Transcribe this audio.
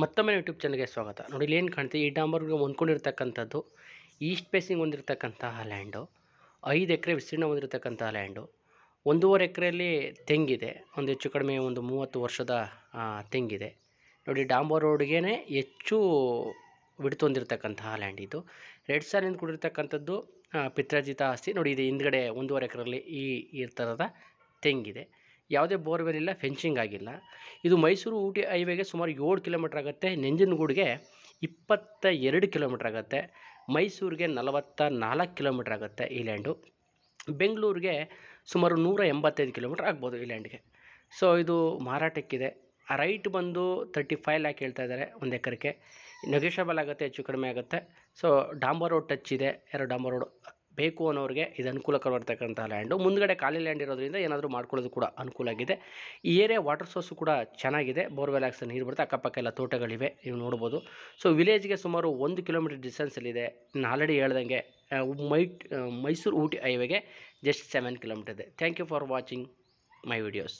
ಮತ್ತೊಮ್ಮೆ ಯೂಟ್ಯೂಬ್ ಚಾನಲ್ಗೆ ಸ್ವಾಗತ ನೋಡಿ ಇಲ್ಲಿ ಏನು ಕಾಣ್ತೀವಿ ಈ ಡಾಂಬರ್ಗೆ ಹೊಂದ್ಕೊಂಡಿರ್ತಕ್ಕಂಥದ್ದು ಈಸ್ಟ್ ಪೇಸಿಂಗ್ ಹೊಂದಿರತಕ್ಕಂತಹ ಲ್ಯಾಂಡು ಐದು ಎಕರೆ ವಿಸ್ತೀರ್ಣ ಹೊಂದಿರತಕ್ಕಂತಹ ಲ್ಯಾಂಡು ಒಂದೂವರೆ ಎಕರೆಯಲ್ಲಿ ತೆಂಗಿದೆ ಒಂದು ಹೆಚ್ಚು ಕಡಿಮೆ ಒಂದು ಮೂವತ್ತು ವರ್ಷದ ತೆಂಗಿದೆ ನೋಡಿ ಡಾಂಬರ್ ರೋಡ್ಗೆ ಹೆಚ್ಚು ಬಿಡ್ತು ಹೊಂದಿರತಕ್ಕಂತಹ ಲ್ಯಾಂಡ್ ಇದು ರೆಡ್ ಸಾಲಿಂದ ಕೂಡಿರ್ತಕ್ಕಂಥದ್ದು ಪಿತ್ರಾಜಿತ ಆಸ್ತಿ ನೋಡಿ ಇದು ಹಿಂದ್ಗಡೆ ಒಂದೂವರೆ ಎಕರೆಯಲ್ಲಿ ಈ ಈ ಥರದ ತೆಂಗಿದೆ ಯಾವುದೇ ಬೋರ್ವೆಲ್ ಇಲ್ಲ ಫೆನ್ಸಿಂಗ್ ಆಗಿಲ್ಲ ಇದು ಮೈಸೂರು ಊಟಿ ಹೈವೇಗೆ ಸುಮಾರು ಏಳು ಕಿಲೋಮೀಟ್ರ್ ಆಗುತ್ತೆ ನಂಜನಗೂಡಿಗೆ ಇಪ್ಪತ್ತ ಎರಡು ಕಿಲೋಮೀಟ್ರ್ ಆಗುತ್ತೆ ಮೈಸೂರಿಗೆ ನಲವತ್ತ ನಾಲ್ಕು ಕಿಲೋಮೀಟ್ರ್ ಆಗುತ್ತೆ ಈ ಲ್ಯಾಂಡು ಬೆಂಗಳೂರಿಗೆ ಸುಮಾರು ನೂರ ಎಂಬತ್ತೈದು ಕಿಲೋಮೀಟ್ರ್ ಆಗ್ಬೋದು ಈ ಲ್ಯಾಂಡ್ಗೆ ಸೊ ಇದು ಮಾರಾಟಕ್ಕಿದೆ ರೈಟ್ ಬಂದು ತರ್ಟಿ ಫೈವ್ ಲ್ಯಾಕ್ ಹೇಳ್ತಾ ಇದ್ದಾರೆ ಒಂದು ಎಕರೆಗೆ ನೆಗೋಷಿಯಬಲ್ ಆಗುತ್ತೆ ಹೆಚ್ಚು ಕಡಿಮೆ ಆಗುತ್ತೆ ಸೊ ಡಾಂಬರ್ ರೋಡ್ ಟಚ್ ಇದೆ ಎರಡು ಡಾಂಬರ್ ರೋಡು ಬೇಕು ಅನ್ನೋರಿಗೆ ಇದು ಅನುಕೂಲಕರವಾಗಿರ್ತಕ್ಕಂಥ ಲ್ಯಾಂಡು ಮುಂದಗಡೆ ಖಾಲಿ ಲ್ಯಾಂಡ್ ಇರೋದ್ರಿಂದ ಏನಾದರೂ ಮಾಡ್ಕೊಳ್ಳೋದು ಕೂಡ ಅನುಕೂಲ ಆಗಿದೆ ಈ ಏರಿಯಾ ವಾಟರ್ ಸೋರ್ಸು ಕೂಡ ಚೆನ್ನಾಗಿದೆ ಬೋರ್ವೆಲ್ ಆಕ್ಸ ನೀರು ಬರುತ್ತೆ ಅಕ್ಕಪಕ್ಕ ಎಲ್ಲ ತೋಟಗಳಿವೆ ನೀವು ನೋಡ್ಬೋದು ಸೊ ವಿಲೇಜ್ಗೆ ಸುಮಾರು ಒಂದು ಕಿಲೋಮೀಟರ್ ಡಿಸ್ಟೆನ್ಸಲ್ಲಿದೆ ನಾನು ಆಲ್ರೆಡಿ ಹೇಳ್ದಂಗೆ ಮೈ ಮೈಸೂರು ಊಟಿ ಹೈವೇಗೆ ಜಸ್ಟ್ ಸೆವೆನ್ ಕಿಲೋಮೀಟರ್ ಇದೆ thank you for watching my videos